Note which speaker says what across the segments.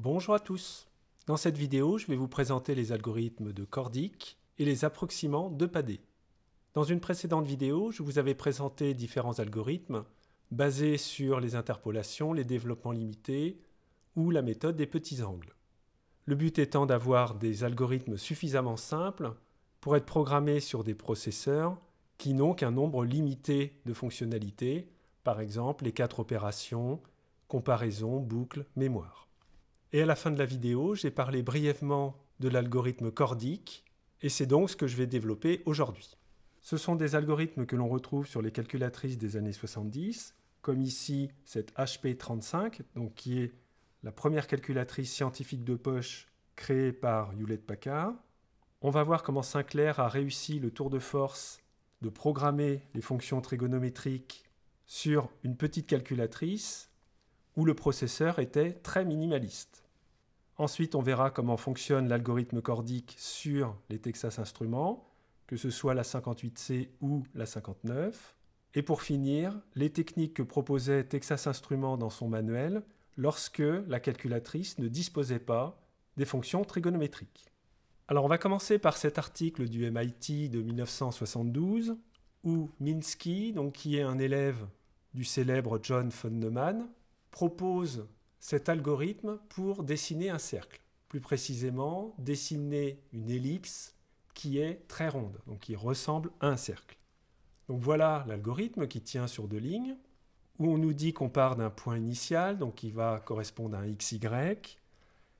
Speaker 1: Bonjour à tous Dans cette vidéo, je vais vous présenter les algorithmes de Cordic et les approximants de Padé. Dans une précédente vidéo, je vous avais présenté différents algorithmes basés sur les interpolations, les développements limités ou la méthode des petits angles. Le but étant d'avoir des algorithmes suffisamment simples pour être programmés sur des processeurs qui n'ont qu'un nombre limité de fonctionnalités, par exemple les quatre opérations, comparaison, boucle, mémoire. Et à la fin de la vidéo, j'ai parlé brièvement de l'algorithme cordique, et c'est donc ce que je vais développer aujourd'hui. Ce sont des algorithmes que l'on retrouve sur les calculatrices des années 70, comme ici cette HP35, donc qui est la première calculatrice scientifique de poche créée par Hewlett-Packard. On va voir comment Sinclair a réussi le tour de force de programmer les fonctions trigonométriques sur une petite calculatrice où le processeur était très minimaliste. Ensuite, on verra comment fonctionne l'algorithme cordique sur les Texas Instruments, que ce soit la 58C ou la 59. Et pour finir, les techniques que proposait Texas Instruments dans son manuel lorsque la calculatrice ne disposait pas des fonctions trigonométriques. Alors on va commencer par cet article du MIT de 1972 où Minsky, donc qui est un élève du célèbre John von Neumann, propose cet algorithme pour dessiner un cercle. Plus précisément, dessiner une ellipse qui est très ronde, donc qui ressemble à un cercle. Donc voilà l'algorithme qui tient sur deux lignes, où on nous dit qu'on part d'un point initial, donc qui va correspondre à un xy,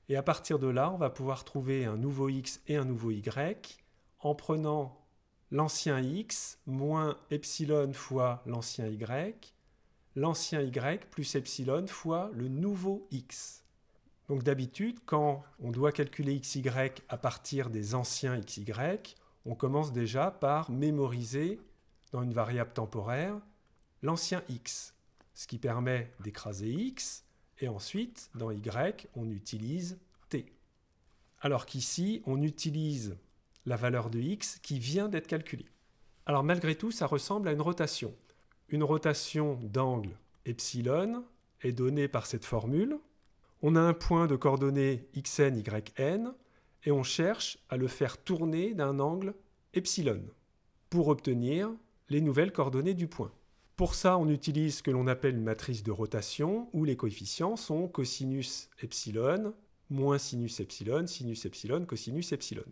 Speaker 1: et à partir de là, on va pouvoir trouver un nouveau x et un nouveau y en prenant l'ancien x moins epsilon fois l'ancien y l'ancien y plus epsilon fois le nouveau x. Donc d'habitude, quand on doit calculer xy à partir des anciens xy, on commence déjà par mémoriser dans une variable temporaire l'ancien x, ce qui permet d'écraser x, et ensuite, dans y, on utilise t. Alors qu'ici, on utilise la valeur de x qui vient d'être calculée. Alors malgré tout, ça ressemble à une rotation une rotation d'angle epsilon est donnée par cette formule. On a un point de coordonnées xn, yn, et on cherche à le faire tourner d'un angle epsilon pour obtenir les nouvelles coordonnées du point. Pour ça, on utilise ce que l'on appelle une matrice de rotation, où les coefficients sont cosinus epsilon, moins sinus epsilon, sinus epsilon, cosinus epsilon.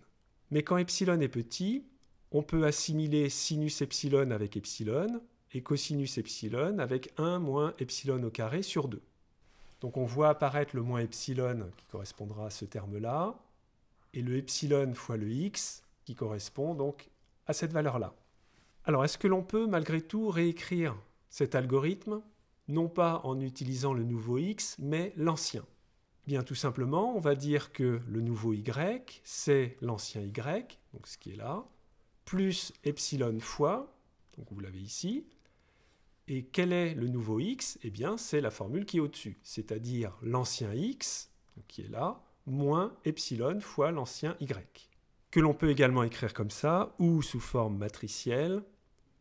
Speaker 1: Mais quand epsilon est petit, on peut assimiler sinus epsilon avec epsilon, et cosinus epsilon avec 1 moins epsilon au carré sur 2. Donc on voit apparaître le moins epsilon qui correspondra à ce terme-là, et le epsilon fois le x qui correspond donc à cette valeur-là. Alors est-ce que l'on peut malgré tout réécrire cet algorithme, non pas en utilisant le nouveau x, mais l'ancien Bien tout simplement, on va dire que le nouveau y, c'est l'ancien y, donc ce qui est là, plus epsilon fois, donc vous l'avez ici, et quel est le nouveau x Eh bien, c'est la formule qui est au-dessus, c'est-à-dire l'ancien x, qui est là, moins epsilon fois l'ancien y, que l'on peut également écrire comme ça, ou sous forme matricielle.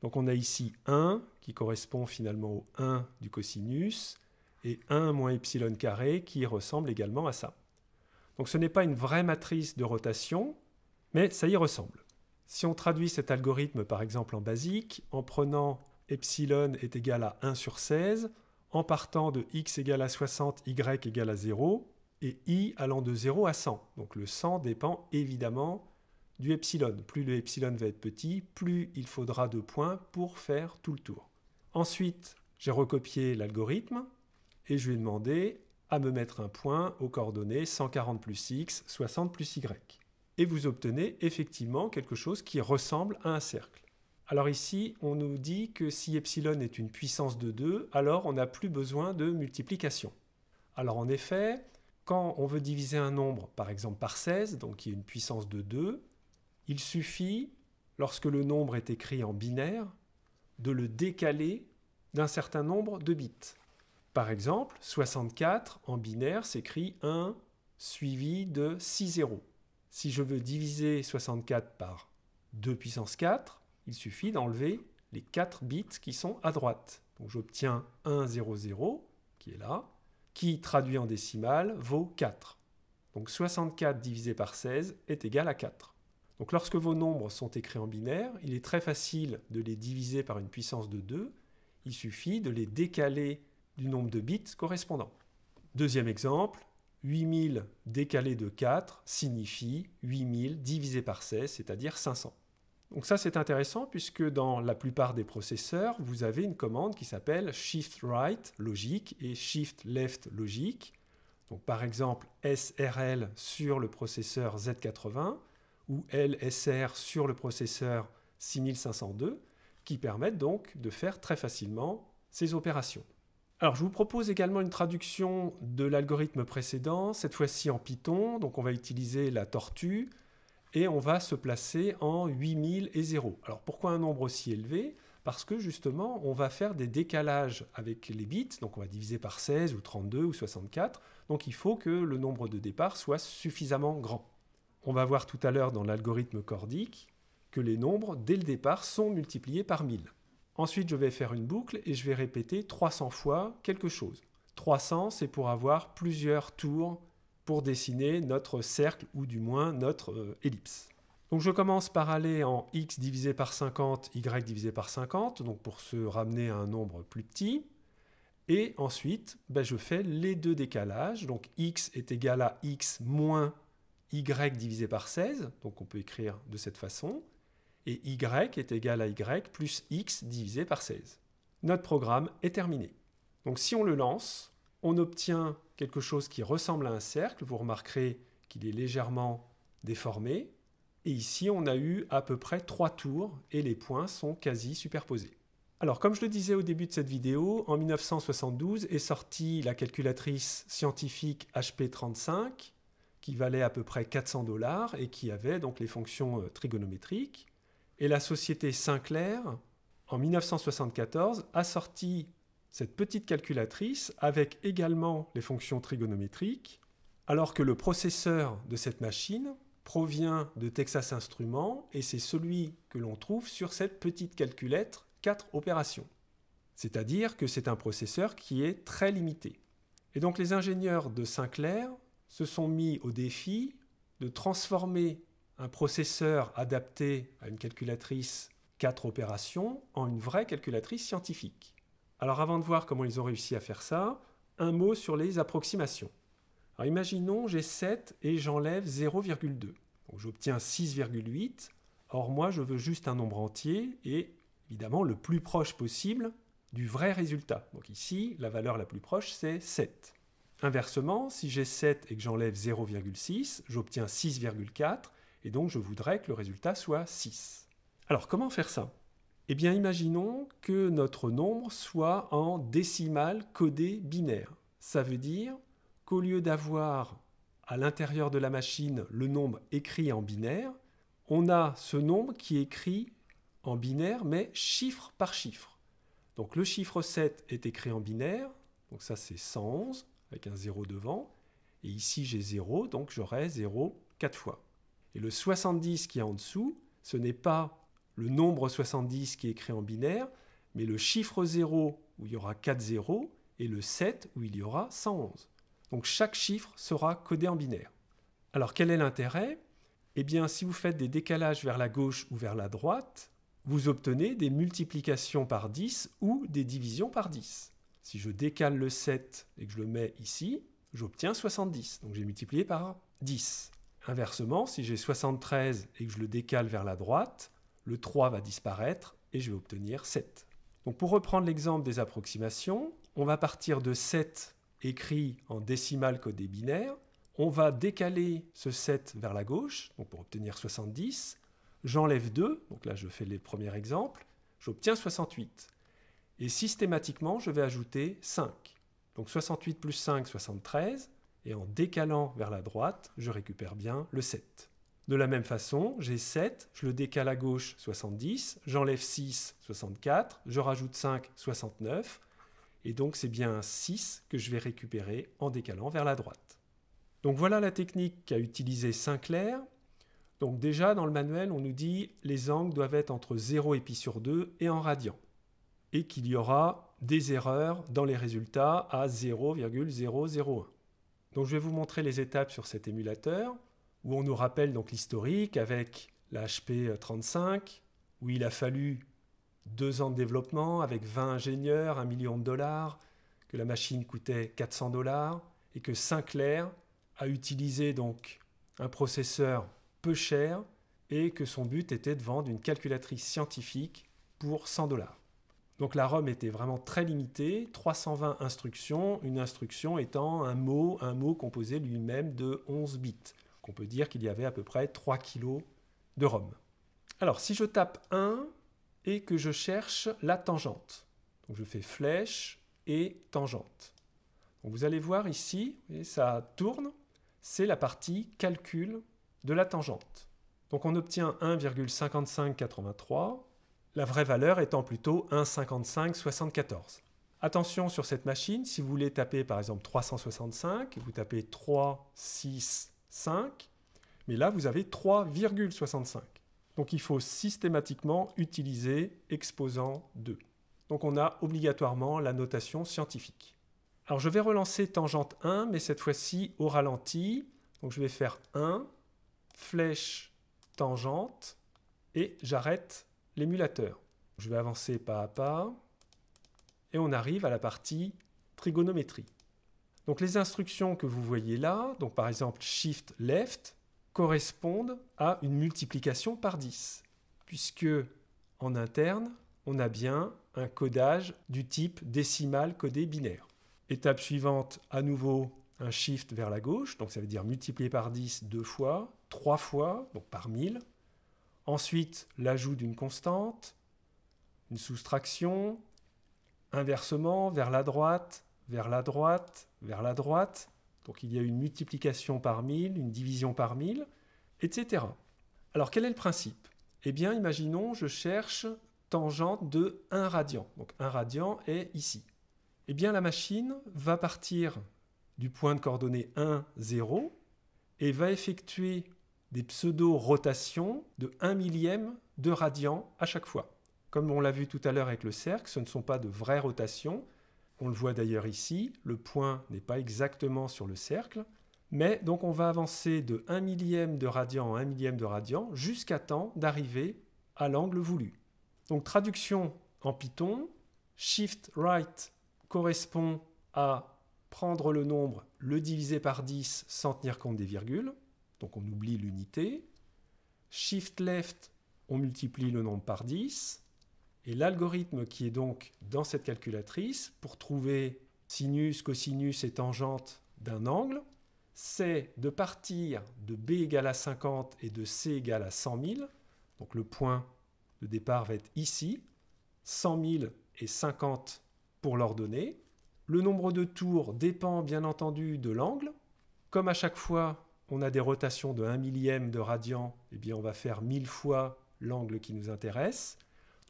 Speaker 1: Donc on a ici 1, qui correspond finalement au 1 du cosinus, et 1 moins epsilon carré, qui ressemble également à ça. Donc ce n'est pas une vraie matrice de rotation, mais ça y ressemble. Si on traduit cet algorithme par exemple en basique, en prenant epsilon est égal à 1 sur 16, en partant de x égale à 60, y égale à 0, et i allant de 0 à 100. Donc le 100 dépend évidemment du epsilon. Plus le epsilon va être petit, plus il faudra de points pour faire tout le tour. Ensuite, j'ai recopié l'algorithme et je lui ai demandé à me mettre un point aux coordonnées 140 plus x, 60 plus y. Et vous obtenez effectivement quelque chose qui ressemble à un cercle. Alors ici, on nous dit que si epsilon est une puissance de 2, alors on n'a plus besoin de multiplication. Alors en effet, quand on veut diviser un nombre, par exemple par 16, donc qui est une puissance de 2, il suffit, lorsque le nombre est écrit en binaire, de le décaler d'un certain nombre de bits. Par exemple, 64 en binaire s'écrit 1 suivi de 6 0. Si je veux diviser 64 par 2 puissance 4, il suffit d'enlever les 4 bits qui sont à droite. Donc j'obtiens 1, 0, 0, qui est là, qui traduit en décimale vaut 4. Donc 64 divisé par 16 est égal à 4. Donc lorsque vos nombres sont écrits en binaire, il est très facile de les diviser par une puissance de 2. Il suffit de les décaler du nombre de bits correspondant. Deuxième exemple, 8000 décalé de 4 signifie 8000 divisé par 16, c'est-à-dire 500. Donc ça, c'est intéressant puisque dans la plupart des processeurs, vous avez une commande qui s'appelle shift right logique et shift left logique. Donc par exemple SRL sur le processeur Z80 ou LSR sur le processeur 6502 qui permettent donc de faire très facilement ces opérations. Alors je vous propose également une traduction de l'algorithme précédent, cette fois-ci en Python, donc on va utiliser la tortue et on va se placer en 8000 et 0. Alors pourquoi un nombre aussi élevé Parce que justement, on va faire des décalages avec les bits, donc on va diviser par 16 ou 32 ou 64, donc il faut que le nombre de départ soit suffisamment grand. On va voir tout à l'heure dans l'algorithme cordique que les nombres, dès le départ, sont multipliés par 1000. Ensuite, je vais faire une boucle et je vais répéter 300 fois quelque chose. 300, c'est pour avoir plusieurs tours pour dessiner notre cercle ou du moins notre euh, ellipse. Donc je commence par aller en x divisé par 50, y divisé par 50, donc pour se ramener à un nombre plus petit. Et ensuite, ben, je fais les deux décalages. Donc x est égal à x moins y divisé par 16, donc on peut écrire de cette façon. Et y est égal à y plus x divisé par 16. Notre programme est terminé. Donc si on le lance, on obtient quelque chose qui ressemble à un cercle. Vous remarquerez qu'il est légèrement déformé. Et ici, on a eu à peu près trois tours et les points sont quasi superposés. Alors, comme je le disais au début de cette vidéo, en 1972 est sortie la calculatrice scientifique HP35 qui valait à peu près 400 dollars et qui avait donc les fonctions euh, trigonométriques. Et la société Sinclair, en 1974, a sorti cette petite calculatrice avec également les fonctions trigonométriques, alors que le processeur de cette machine provient de Texas Instruments et c'est celui que l'on trouve sur cette petite calculette 4 opérations. C'est-à-dire que c'est un processeur qui est très limité. Et donc les ingénieurs de Sinclair se sont mis au défi de transformer un processeur adapté à une calculatrice 4 opérations en une vraie calculatrice scientifique. Alors avant de voir comment ils ont réussi à faire ça, un mot sur les approximations. Alors imaginons j'ai 7 et j'enlève 0,2. j'obtiens 6,8. Or moi je veux juste un nombre entier et évidemment le plus proche possible du vrai résultat. Donc ici la valeur la plus proche c'est 7. Inversement, si j'ai 7 et que j'enlève 0,6, j'obtiens 6,4 et donc je voudrais que le résultat soit 6. Alors comment faire ça eh bien, imaginons que notre nombre soit en décimal codé binaire. Ça veut dire qu'au lieu d'avoir à l'intérieur de la machine le nombre écrit en binaire, on a ce nombre qui est écrit en binaire, mais chiffre par chiffre. Donc le chiffre 7 est écrit en binaire, donc ça c'est 111 avec un 0 devant, et ici j'ai 0, donc j'aurai 0 4 fois. Et le 70 qui est en dessous, ce n'est pas le nombre 70 qui est écrit en binaire, mais le chiffre 0 où il y aura 4 zéros et le 7 où il y aura 111. Donc chaque chiffre sera codé en binaire. Alors quel est l'intérêt Eh bien si vous faites des décalages vers la gauche ou vers la droite, vous obtenez des multiplications par 10 ou des divisions par 10. Si je décale le 7 et que je le mets ici, j'obtiens 70, donc j'ai multiplié par 10. Inversement, si j'ai 73 et que je le décale vers la droite, le 3 va disparaître et je vais obtenir 7. Donc pour reprendre l'exemple des approximations, on va partir de 7 écrit en décimal codé binaire, on va décaler ce 7 vers la gauche, donc pour obtenir 70, j'enlève 2, donc là je fais les premiers exemples, j'obtiens 68. Et systématiquement, je vais ajouter 5. Donc 68 plus 5, 73, et en décalant vers la droite, je récupère bien le 7. De la même façon, j'ai 7, je le décale à gauche, 70, j'enlève 6, 64, je rajoute 5, 69, et donc c'est bien 6 que je vais récupérer en décalant vers la droite. Donc voilà la technique qu'a utilisée Sinclair. Donc déjà, dans le manuel, on nous dit les angles doivent être entre 0 et π sur 2 et en radian, et qu'il y aura des erreurs dans les résultats à 0,001. Donc je vais vous montrer les étapes sur cet émulateur où on nous rappelle donc l'historique avec lhp HP 35, où il a fallu deux ans de développement avec 20 ingénieurs, un million de dollars, que la machine coûtait 400 dollars et que Sinclair a utilisé donc un processeur peu cher et que son but était de vendre une calculatrice scientifique pour 100 dollars. Donc la ROM était vraiment très limitée, 320 instructions, une instruction étant un mot, un mot composé lui-même de 11 bits on peut dire qu'il y avait à peu près 3 kg de rhum. Alors si je tape 1 et que je cherche la tangente, donc je fais flèche et tangente. vous allez voir ici, ça tourne, c'est la partie calcul de la tangente. Donc on obtient 1,5583, la vraie valeur étant plutôt 1,5574. Attention sur cette machine, si vous voulez taper par exemple 365, vous tapez 3, 6, 5, mais là vous avez 3,65. Donc il faut systématiquement utiliser exposant 2. Donc on a obligatoirement la notation scientifique. Alors je vais relancer tangente 1, mais cette fois-ci au ralenti. Donc je vais faire 1, flèche, tangente, et j'arrête l'émulateur. Je vais avancer pas à pas, et on arrive à la partie trigonométrie. Donc les instructions que vous voyez là, donc par exemple Shift Left, correspondent à une multiplication par 10, puisque en interne, on a bien un codage du type décimal codé binaire. Étape suivante, à nouveau un shift vers la gauche, donc ça veut dire multiplier par 10 deux fois, trois fois, donc par 1000. Ensuite, l'ajout d'une constante, une soustraction, inversement vers la droite, vers la droite, vers la droite. Donc il y a une multiplication par 1000, une division par 1000, etc. Alors quel est le principe Eh bien imaginons je cherche tangente de 1 radian. Donc 1 radian est ici. Eh bien la machine va partir du point de coordonnée 1, 0 et va effectuer des pseudo-rotations de 1 millième de radian à chaque fois. Comme on l'a vu tout à l'heure avec le cercle, ce ne sont pas de vraies rotations, on le voit d'ailleurs ici, le point n'est pas exactement sur le cercle, mais donc on va avancer de 1 millième de radian en 1 millième de radian jusqu'à temps d'arriver à l'angle voulu. Donc traduction en Python, Shift Right correspond à prendre le nombre, le diviser par 10 sans tenir compte des virgules, donc on oublie l'unité. Shift Left, on multiplie le nombre par 10. Et l'algorithme qui est donc dans cette calculatrice, pour trouver sinus, cosinus et tangente d'un angle, c'est de partir de B égale à 50 et de C égale à 100 000. Donc le point de départ va être ici, 100 000 et 50 pour l'ordonnée. Le nombre de tours dépend bien entendu de l'angle. Comme à chaque fois, on a des rotations de 1 millième de radian, eh bien on va faire 1000 fois l'angle qui nous intéresse.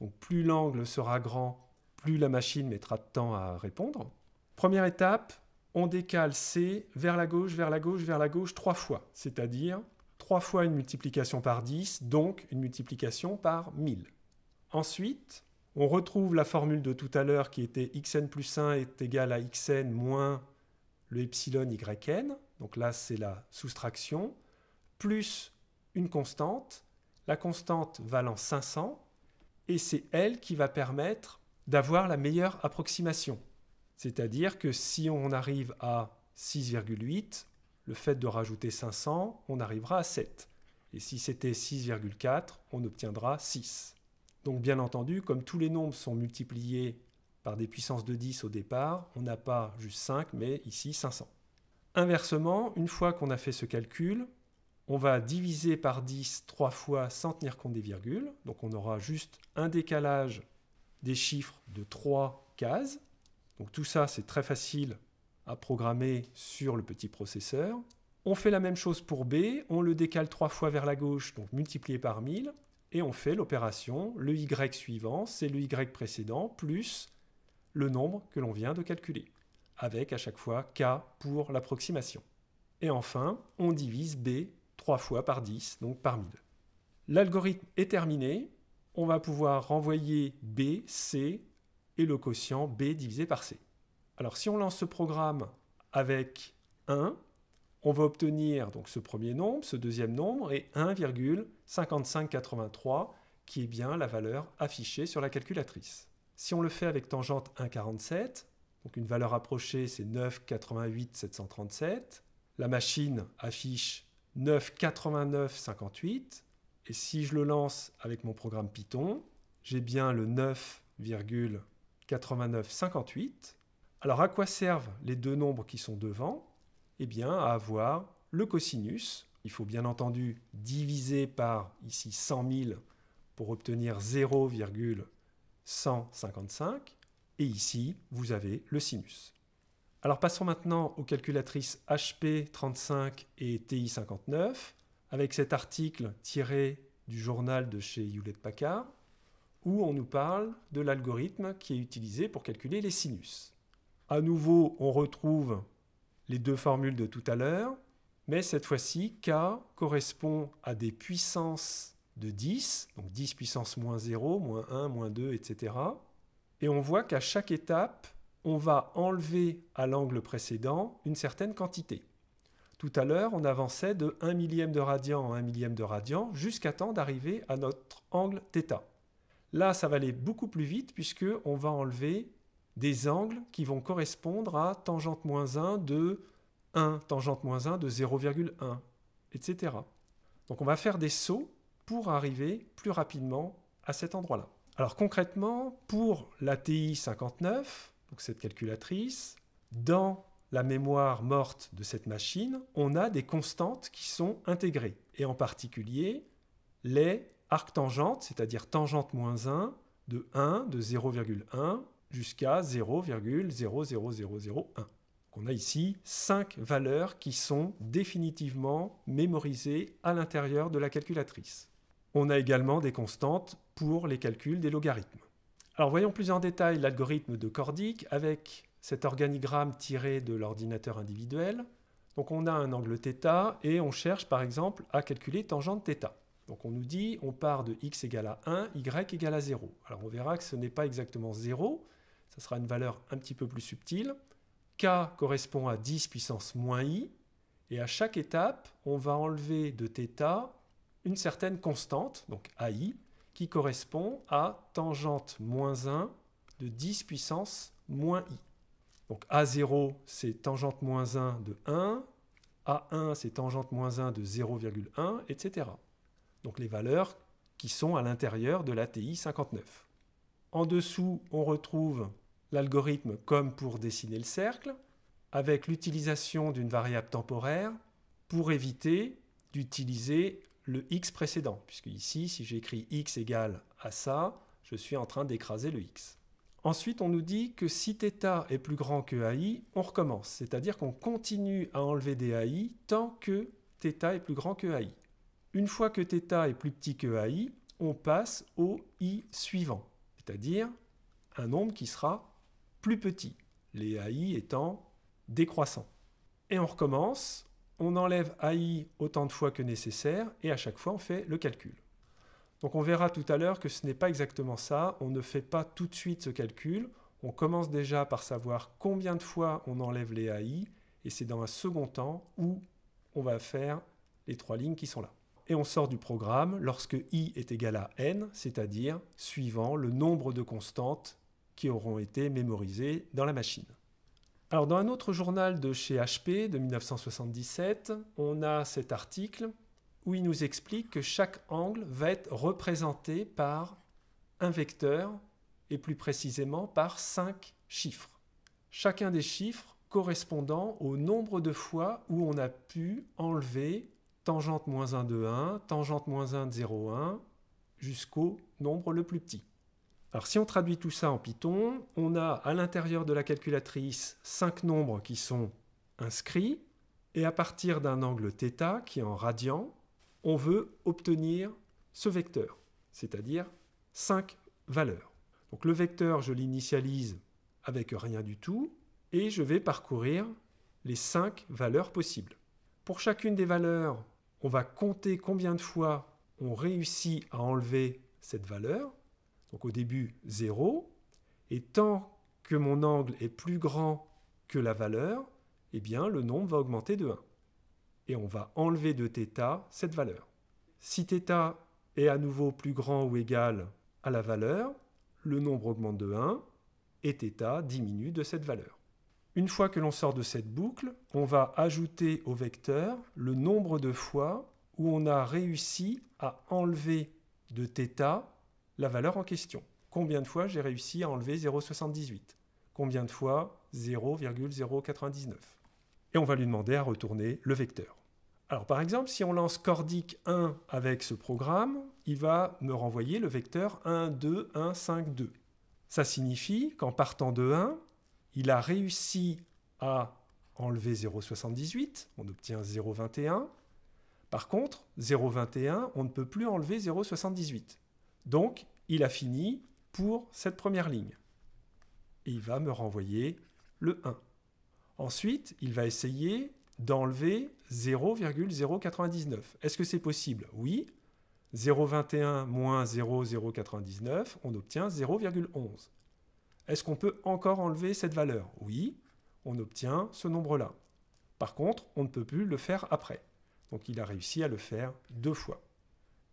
Speaker 1: Donc plus l'angle sera grand, plus la machine mettra de temps à répondre. Première étape, on décale C vers la gauche, vers la gauche, vers la gauche trois fois, c'est-à-dire trois fois une multiplication par 10, donc une multiplication par 1000. Ensuite, on retrouve la formule de tout à l'heure qui était xn plus 1 est égal à xn moins le epsilon yn, donc là c'est la soustraction, plus une constante. La constante valant 500, et c'est elle qui va permettre d'avoir la meilleure approximation. C'est-à-dire que si on arrive à 6,8, le fait de rajouter 500, on arrivera à 7. Et si c'était 6,4, on obtiendra 6. Donc bien entendu, comme tous les nombres sont multipliés par des puissances de 10 au départ, on n'a pas juste 5, mais ici 500. Inversement, une fois qu'on a fait ce calcul, on va diviser par 10 trois fois sans tenir compte des virgules. Donc on aura juste un décalage des chiffres de trois cases. Donc tout ça, c'est très facile à programmer sur le petit processeur. On fait la même chose pour B, on le décale trois fois vers la gauche, donc multiplié par 1000, et on fait l'opération, le Y suivant, c'est le Y précédent, plus le nombre que l'on vient de calculer, avec à chaque fois K pour l'approximation. Et enfin, on divise B 3 fois par 10, donc par 1000. L'algorithme est terminé. On va pouvoir renvoyer B, C et le quotient B divisé par C. Alors si on lance ce programme avec 1, on va obtenir donc ce premier nombre, ce deuxième nombre et 1,5583 qui est bien la valeur affichée sur la calculatrice. Si on le fait avec tangente 1,47, donc une valeur approchée c'est 9,88,737, la machine affiche 9,8958, Et si je le lance avec mon programme Python, j'ai bien le 9,8958. Alors à quoi servent les deux nombres qui sont devant Eh bien à avoir le cosinus. Il faut bien entendu diviser par ici 100 000 pour obtenir 0,155. Et ici, vous avez le sinus. Alors passons maintenant aux calculatrices HP35 et TI59, avec cet article tiré du journal de chez Hewlett-Packard, où on nous parle de l'algorithme qui est utilisé pour calculer les sinus. À nouveau, on retrouve les deux formules de tout à l'heure, mais cette fois-ci, K correspond à des puissances de 10, donc 10 puissance moins 0, moins 1, moins 2, etc. Et on voit qu'à chaque étape, on va enlever à l'angle précédent une certaine quantité. Tout à l'heure, on avançait de 1 millième de radian en 1 millième de radian jusqu'à temps d'arriver à notre angle θ. Là, ça va aller beaucoup plus vite puisqu'on va enlever des angles qui vont correspondre à tangente moins 1 de 1, tangente moins 1 de 0,1, etc. Donc on va faire des sauts pour arriver plus rapidement à cet endroit-là. Alors concrètement, pour la TI 59, donc cette calculatrice, dans la mémoire morte de cette machine, on a des constantes qui sont intégrées, et en particulier les arcs tangentes, c'est-à-dire tangente moins 1, de 1, de 0,1 jusqu'à 0,00001. On a ici 5 valeurs qui sont définitivement mémorisées à l'intérieur de la calculatrice. On a également des constantes pour les calculs des logarithmes. Alors voyons plus en détail l'algorithme de Cordic avec cet organigramme tiré de l'ordinateur individuel. Donc on a un angle θ et on cherche par exemple à calculer tangente θ. Donc on nous dit on part de x égale à 1, y égale à 0. Alors on verra que ce n'est pas exactement 0, ça sera une valeur un petit peu plus subtile. k correspond à 10 puissance moins i, et à chaque étape, on va enlever de θ une certaine constante, donc ai, qui correspond à tangente moins 1 de 10 puissance moins i. Donc A0, c'est tangente moins 1 de 1, A1, c'est tangente moins 1 de 0,1, etc. Donc les valeurs qui sont à l'intérieur de l'ATI 59. En dessous, on retrouve l'algorithme comme pour dessiner le cercle, avec l'utilisation d'une variable temporaire pour éviter d'utiliser le x précédent, puisque ici, si j'écris x égale à ça, je suis en train d'écraser le x. Ensuite, on nous dit que si θ est plus grand que AI, on recommence, c'est-à-dire qu'on continue à enlever des AI tant que θ est plus grand que AI. Une fois que θ est plus petit que AI, on passe au i suivant, c'est-à-dire un nombre qui sera plus petit, les AI étant décroissants. Et on recommence on enlève AI autant de fois que nécessaire et à chaque fois on fait le calcul. Donc on verra tout à l'heure que ce n'est pas exactement ça, on ne fait pas tout de suite ce calcul, on commence déjà par savoir combien de fois on enlève les AI et c'est dans un second temps où on va faire les trois lignes qui sont là. Et on sort du programme lorsque i est égal à n, c'est-à-dire suivant le nombre de constantes qui auront été mémorisées dans la machine dans un autre journal de chez HP de 1977, on a cet article où il nous explique que chaque angle va être représenté par un vecteur et plus précisément par cinq chiffres. Chacun des chiffres correspondant au nombre de fois où on a pu enlever tangente moins 1 de 1, tangente moins 1 de 0,1 jusqu'au nombre le plus petit. Alors si on traduit tout ça en Python, on a à l'intérieur de la calculatrice cinq nombres qui sont inscrits, et à partir d'un angle θ qui est en radian, on veut obtenir ce vecteur, c'est-à-dire 5 valeurs. Donc le vecteur, je l'initialise avec rien du tout, et je vais parcourir les 5 valeurs possibles. Pour chacune des valeurs, on va compter combien de fois on réussit à enlever cette valeur, donc au début 0, et tant que mon angle est plus grand que la valeur, eh bien le nombre va augmenter de 1. Et on va enlever de θ cette valeur. Si θ est à nouveau plus grand ou égal à la valeur, le nombre augmente de 1 et θ diminue de cette valeur. Une fois que l'on sort de cette boucle, on va ajouter au vecteur le nombre de fois où on a réussi à enlever de θ la valeur en question. Combien de fois j'ai réussi à enlever 0,78 Combien de fois 0,099 Et on va lui demander à retourner le vecteur. Alors par exemple, si on lance cordic 1 avec ce programme, il va me renvoyer le vecteur 1, 2, 1, 5, 2. Ça signifie qu'en partant de 1, il a réussi à enlever 0,78, on obtient 0,21. Par contre, 0,21, on ne peut plus enlever 0,78. Donc, il a fini pour cette première ligne. Et il va me renvoyer le 1. Ensuite, il va essayer d'enlever 0,099. Est-ce que c'est possible Oui. 0,21 moins 0,099, on obtient 0,11. Est-ce qu'on peut encore enlever cette valeur Oui, on obtient ce nombre-là. Par contre, on ne peut plus le faire après. Donc il a réussi à le faire deux fois.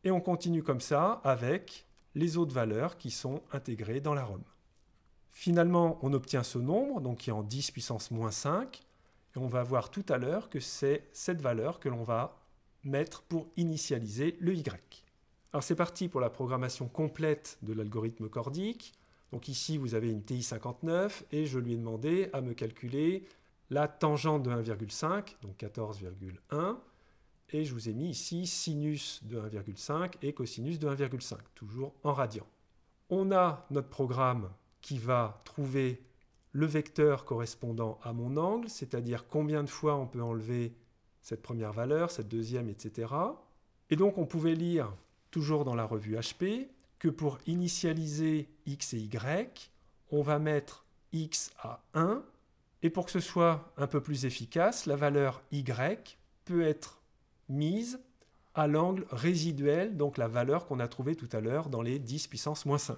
Speaker 1: Et on continue comme ça avec les autres valeurs qui sont intégrées dans la ROM. Finalement, on obtient ce nombre, donc qui est en 10 puissance moins 5, et on va voir tout à l'heure que c'est cette valeur que l'on va mettre pour initialiser le Y. Alors c'est parti pour la programmation complète de l'algorithme cordique. Donc ici, vous avez une TI59, et je lui ai demandé à me calculer la tangente de 1,5, donc 14,1, et je vous ai mis ici sinus de 1,5 et cosinus de 1,5, toujours en radian. On a notre programme qui va trouver le vecteur correspondant à mon angle, c'est-à-dire combien de fois on peut enlever cette première valeur, cette deuxième, etc. Et donc on pouvait lire, toujours dans la revue HP, que pour initialiser x et y, on va mettre x à 1, et pour que ce soit un peu plus efficace, la valeur y peut être mise à l'angle résiduel, donc la valeur qu'on a trouvée tout à l'heure dans les 10 puissance moins 5.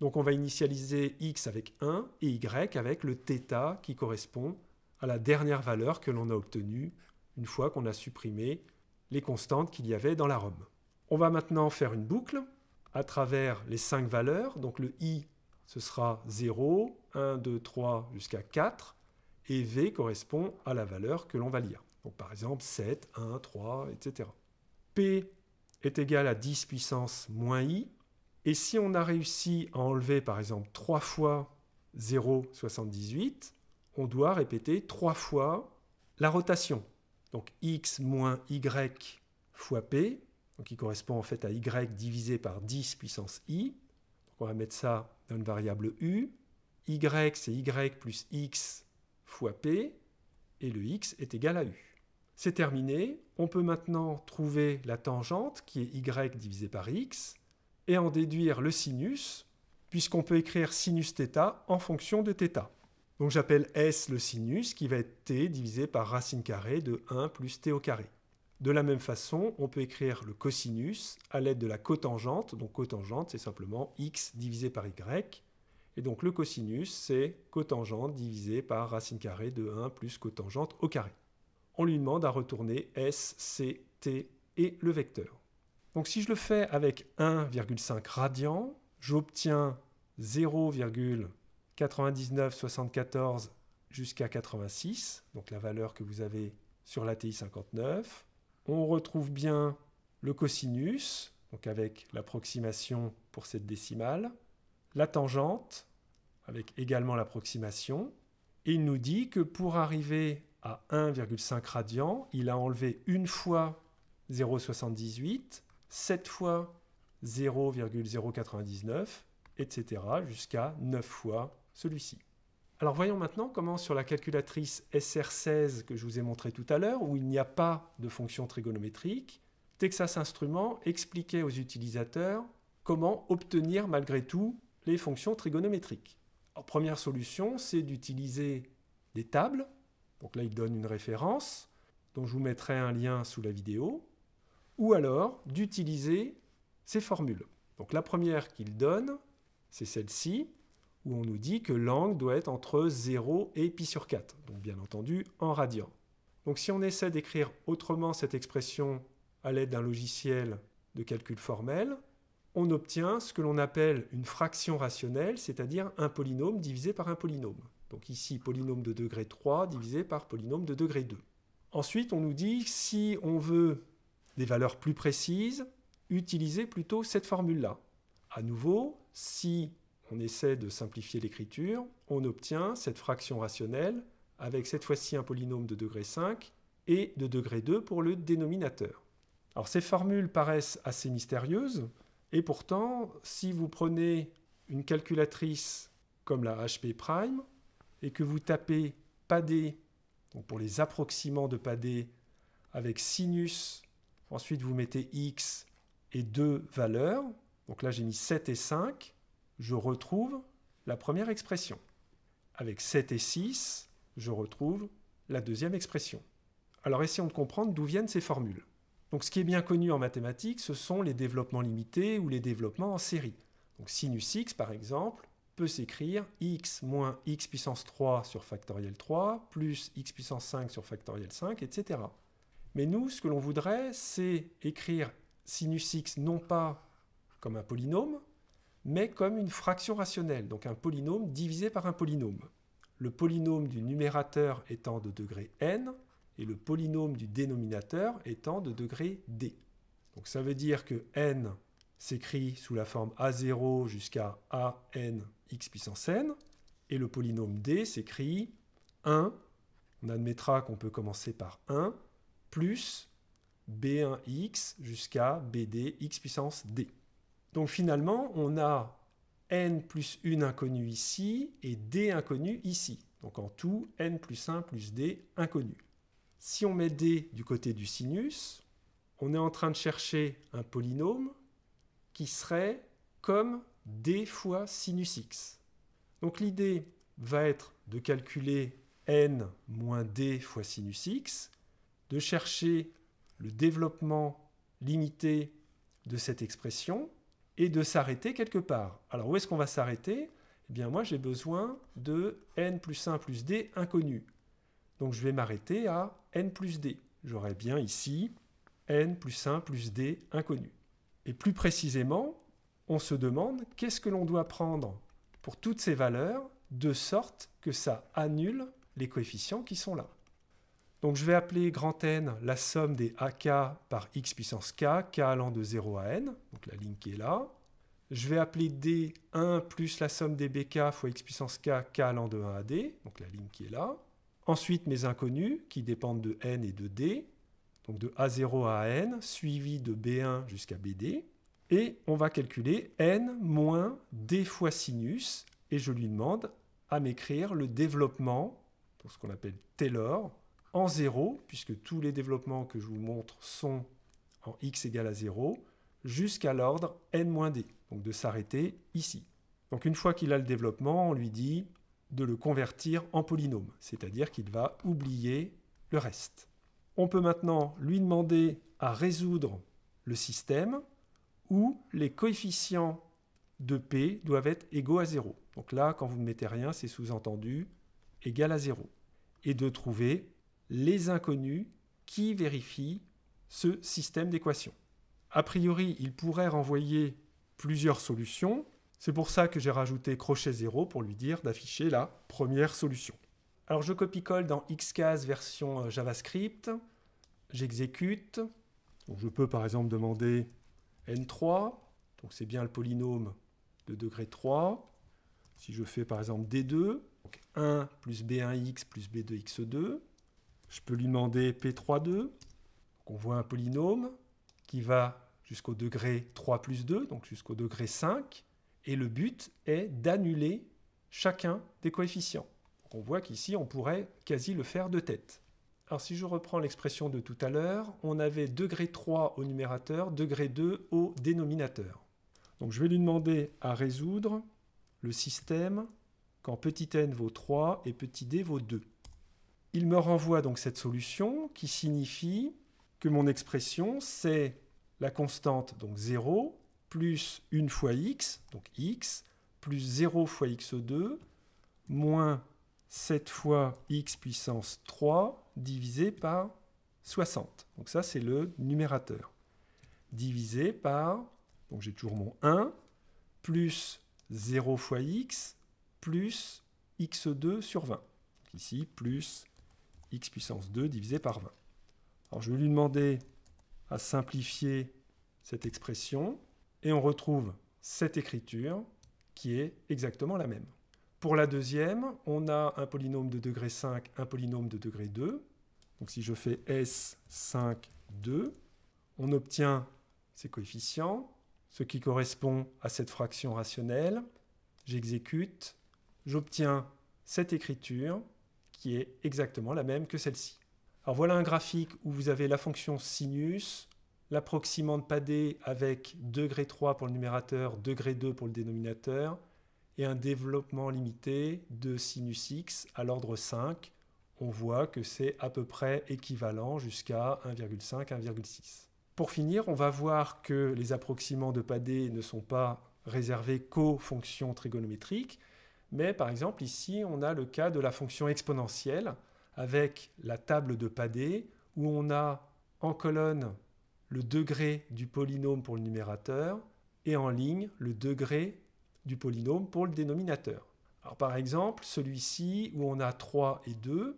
Speaker 1: Donc on va initialiser x avec 1 et y avec le θ qui correspond à la dernière valeur que l'on a obtenue une fois qu'on a supprimé les constantes qu'il y avait dans la ROM. On va maintenant faire une boucle à travers les 5 valeurs. Donc le i, ce sera 0, 1, 2, 3 jusqu'à 4 et v correspond à la valeur que l'on va lire. Donc par exemple 7, 1, 3, etc. P est égal à 10 puissance moins i. Et si on a réussi à enlever par exemple 3 fois 0,78, on doit répéter 3 fois la rotation. Donc x moins y fois p, qui correspond en fait à y divisé par 10 puissance i. on va mettre ça dans une variable u. y c'est y plus x fois p, et le x est égal à u c'est terminé. On peut maintenant trouver la tangente qui est y divisé par x et en déduire le sinus puisqu'on peut écrire sinus θ en fonction de θ. Donc j'appelle S le sinus qui va être t divisé par racine carrée de 1 plus t au carré. De la même façon, on peut écrire le cosinus à l'aide de la cotangente. Donc cotangente, c'est simplement x divisé par y. Et donc le cosinus, c'est cotangente divisé par racine carrée de 1 plus cotangente au carré on lui demande à retourner S, C, T et le vecteur. Donc si je le fais avec 1,5 radian, j'obtiens 0,9974 jusqu'à 86, donc la valeur que vous avez sur la ti 59. On retrouve bien le cosinus, donc avec l'approximation pour cette décimale, la tangente, avec également l'approximation, et il nous dit que pour arriver à 1,5 radian, il a enlevé une fois 0,78, 7 fois 0,099, etc., jusqu'à 9 fois celui-ci. Alors voyons maintenant comment sur la calculatrice SR16 que je vous ai montré tout à l'heure, où il n'y a pas de fonction trigonométrique, Texas Instruments expliquait aux utilisateurs comment obtenir malgré tout les fonctions trigonométriques. Alors, première solution, c'est d'utiliser des tables donc là, il donne une référence dont je vous mettrai un lien sous la vidéo, ou alors d'utiliser ces formules. Donc la première qu'il donne, c'est celle-ci, où on nous dit que l'angle doit être entre 0 et π sur 4, donc bien entendu en radian. Donc si on essaie d'écrire autrement cette expression à l'aide d'un logiciel de calcul formel, on obtient ce que l'on appelle une fraction rationnelle, c'est-à-dire un polynôme divisé par un polynôme. Donc ici, polynôme de degré 3 divisé par polynôme de degré 2. Ensuite, on nous dit si on veut des valeurs plus précises, utilisez plutôt cette formule-là. À nouveau, si on essaie de simplifier l'écriture, on obtient cette fraction rationnelle avec cette fois-ci un polynôme de degré 5 et de degré 2 pour le dénominateur. Alors ces formules paraissent assez mystérieuses, et pourtant, si vous prenez une calculatrice comme la HP prime, et que vous tapez padé, donc pour les approximants de padé, avec sinus, ensuite vous mettez x et deux valeurs, donc là j'ai mis 7 et 5, je retrouve la première expression. Avec 7 et 6, je retrouve la deuxième expression. Alors essayons de comprendre d'où viennent ces formules. Donc ce qui est bien connu en mathématiques, ce sont les développements limités ou les développements en série. Donc sinus x par exemple, peut s'écrire x moins x puissance 3 sur factoriel 3, plus x puissance 5 sur factoriel 5, etc. Mais nous, ce que l'on voudrait, c'est écrire sinus x non pas comme un polynôme, mais comme une fraction rationnelle, donc un polynôme divisé par un polynôme. Le polynôme du numérateur étant de degré n, et le polynôme du dénominateur étant de degré d. Donc ça veut dire que n s'écrit sous la forme a0 jusqu'à an x puissance n, et le polynôme d s'écrit 1, on admettra qu'on peut commencer par 1, plus b1x jusqu'à bd x puissance d. Donc finalement, on a n plus 1 inconnue ici et d inconnu ici. Donc en tout, n plus 1 plus d inconnu. Si on met d du côté du sinus, on est en train de chercher un polynôme qui serait comme d fois sinus x. Donc l'idée va être de calculer n moins d fois sinus x, de chercher le développement limité de cette expression et de s'arrêter quelque part. Alors où est-ce qu'on va s'arrêter Eh bien moi j'ai besoin de n plus 1 plus d inconnu. Donc je vais m'arrêter à n plus d. J'aurai bien ici n plus 1 plus d inconnu. Et plus précisément, on se demande qu'est-ce que l'on doit prendre pour toutes ces valeurs de sorte que ça annule les coefficients qui sont là. Donc je vais appeler grand N la somme des AK par x puissance k, k allant de 0 à n, donc la ligne qui est là. Je vais appeler D 1 plus la somme des BK fois x puissance k, k allant de 1 à D, donc la ligne qui est là. Ensuite mes inconnus qui dépendent de N et de D, donc de A0 à N, suivi de B1 jusqu'à BD et on va calculer n moins d fois sinus, et je lui demande à m'écrire le développement, pour ce qu'on appelle Taylor, en 0, puisque tous les développements que je vous montre sont en x égale à 0, jusqu'à l'ordre n-d, moins donc de s'arrêter ici. Donc une fois qu'il a le développement, on lui dit de le convertir en polynôme, c'est-à-dire qu'il va oublier le reste. On peut maintenant lui demander à résoudre le système, où les coefficients de P doivent être égaux à 0. Donc là, quand vous ne mettez rien, c'est sous-entendu égal à 0. Et de trouver les inconnus qui vérifient ce système d'équations. A priori, il pourrait renvoyer plusieurs solutions. C'est pour ça que j'ai rajouté crochet 0 pour lui dire d'afficher la première solution. Alors je copie-colle dans Xcase version euh, JavaScript, j'exécute. Je peux par exemple demander N3, donc c'est bien le polynôme de degré 3. Si je fais par exemple D2, 1 plus B1x plus B2x2, je peux lui demander P32. Donc on voit un polynôme qui va jusqu'au degré 3 plus 2, donc jusqu'au degré 5, et le but est d'annuler chacun des coefficients. on voit qu'ici, on pourrait quasi le faire de tête. Alors si je reprends l'expression de tout à l'heure, on avait degré 3 au numérateur, degré 2 au dénominateur. Donc je vais lui demander à résoudre le système quand petit n vaut 3 et petit d vaut 2. Il me renvoie donc cette solution qui signifie que mon expression c'est la constante donc 0 plus 1 fois x, donc x, plus 0 fois x2, moins 7 fois x puissance 3 divisé par 60. Donc ça, c'est le numérateur. Divisé par, donc j'ai toujours mon 1, plus 0 fois x, plus x2 sur 20. Ici, plus x puissance 2 divisé par 20. Alors je vais lui demander à simplifier cette expression, et on retrouve cette écriture qui est exactement la même. Pour la deuxième, on a un polynôme de degré 5, un polynôme de degré 2. Donc si je fais S, 5, 2, on obtient ces coefficients, ce qui correspond à cette fraction rationnelle. J'exécute, j'obtiens cette écriture qui est exactement la même que celle-ci. Alors voilà un graphique où vous avez la fonction sinus, l'approximante padée avec degré 3 pour le numérateur, degré 2 pour le dénominateur, et un développement limité de sinus x à l'ordre 5, on voit que c'est à peu près équivalent jusqu'à 1,5, 1,6. Pour finir, on va voir que les approximants de Padé ne sont pas réservés qu'aux fonctions trigonométriques, mais par exemple ici, on a le cas de la fonction exponentielle avec la table de Padé où on a en colonne le degré du polynôme pour le numérateur et en ligne le degré du polynôme pour le dénominateur. Alors par exemple, celui-ci où on a 3 et 2,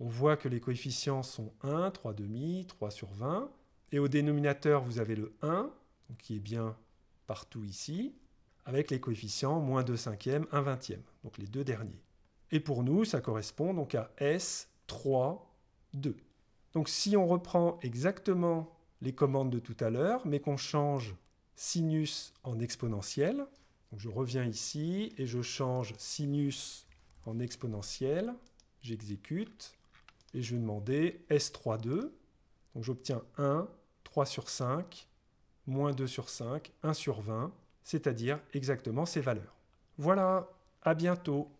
Speaker 1: on voit que les coefficients sont 1, 3,5, 3 sur 20. Et au dénominateur, vous avez le 1, qui est bien partout ici, avec les coefficients moins 2 cinquièmes, 1 vingtième, donc les deux derniers. Et pour nous, ça correspond donc à S, 3, 2. Donc si on reprend exactement les commandes de tout à l'heure, mais qu'on change sinus en exponentiel, je reviens ici et je change sinus en exponentiel, J'exécute et je vais demander S32. Donc j'obtiens 1, 3 sur 5, moins 2 sur 5, 1 sur 20, c'est-à-dire exactement ces valeurs. Voilà, à bientôt